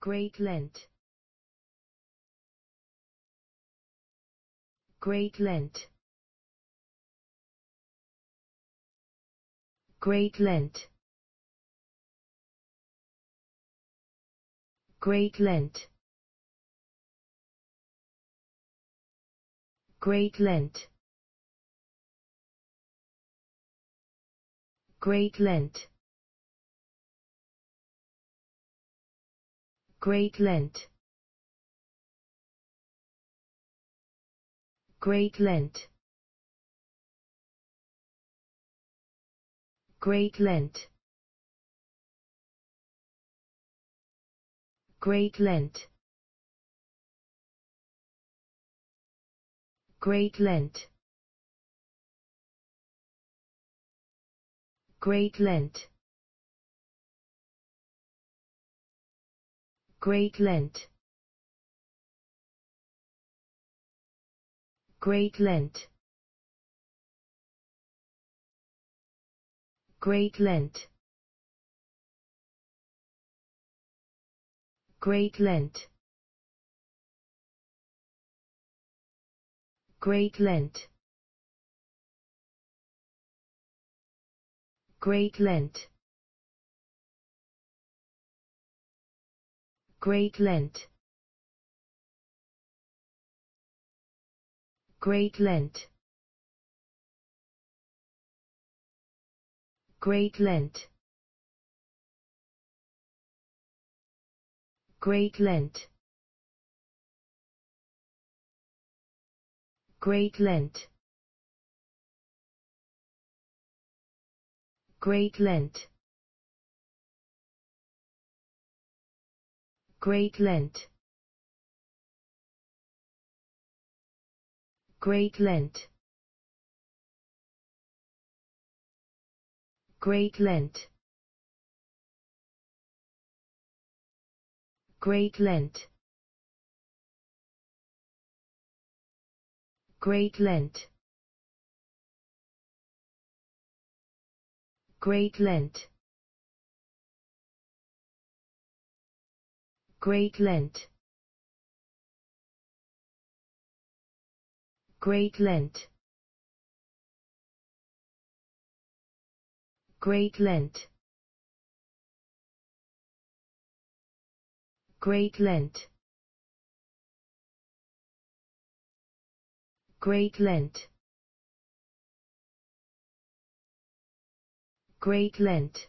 Great Lent Great Lent Great Lent Great Lent Great Lent Great Lent Great Lent Great Lent Great Lent Great Lent Great Lent Great Lent Great Lent Great Lent Great Lent Great Lent Great Lent Great Lent Great Lent Great Lent Great Lent Great Lent Great Lent Great Lent Great Lent Great Lent Great Lent Great Lent Great Lent Great Lent Great Lent Great Lent Great Lent Great Lent Great Lent Great Lent